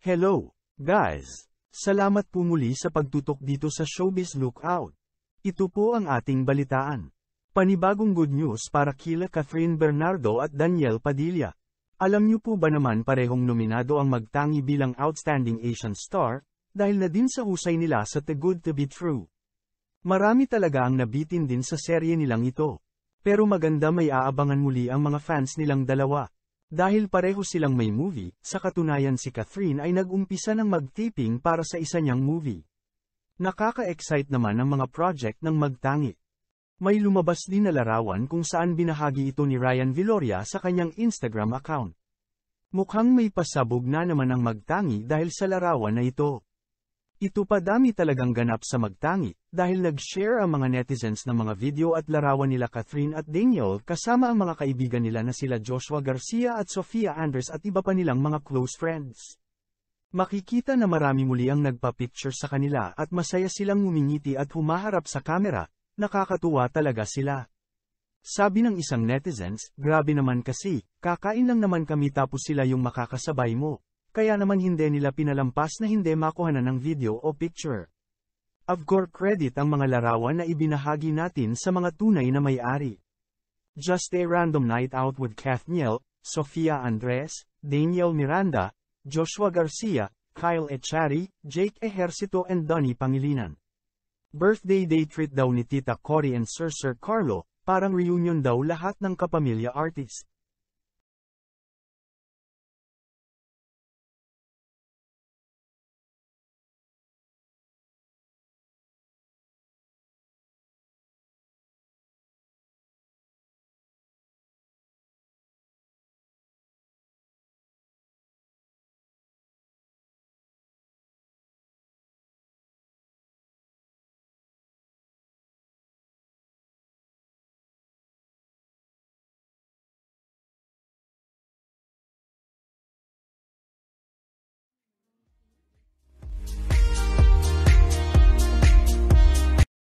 Hello, guys! Salamat po muli sa pagtutok dito sa Showbiz Lookout. Ito po ang ating balitaan. Panibagong good news para kila Catherine Bernardo at Daniel Padilla. Alam niyo po ba naman parehong nominado ang magtangi bilang Outstanding Asian Star, dahil na din sa husay nila sa The Good To Be True. Marami talaga ang nabitin din sa serye nilang ito. Pero maganda may aabangan muli ang mga fans nilang dalawa. Dahil pareho silang may movie, sa katunayan si Catherine ay nag-umpisa ng mag-taping para sa isa niyang movie. Nakaka-excite naman ang mga project ng magtangi. May lumabas din na larawan kung saan binahagi ito ni Ryan Viloria sa kanyang Instagram account. Mukhang may pasabog na naman ang magtangi dahil sa larawan na ito. Ito pa dami talagang ganap sa magtangi, dahil nag-share ang mga netizens ng mga video at larawan nila Catherine at Daniel kasama ang mga kaibigan nila na sila Joshua Garcia at Sofia Anders at iba pa nilang mga close friends. Makikita na marami muli ang nagpa-picture sa kanila at masaya silang ngumingiti at humaharap sa kamera, nakakatuwa talaga sila. Sabi ng isang netizens, grabe naman kasi, kakain lang naman kami tapos sila yung makakasabay mo kaya naman hindi nila pinalampas na hindi makuha na ng video o picture. Avgor credit ang mga larawan na ibinahagi natin sa mga tunay na may-ari. Just a random night out with Kathniel, Sofia Andres, Daniel Miranda, Joshua Garcia, Kyle Echari, Jake Ejercito and Donnie Pangilinan. Birthday day treat daw ni Tita Cory and Sir Sir Carlo, parang reunion daw lahat ng kapamilya artist.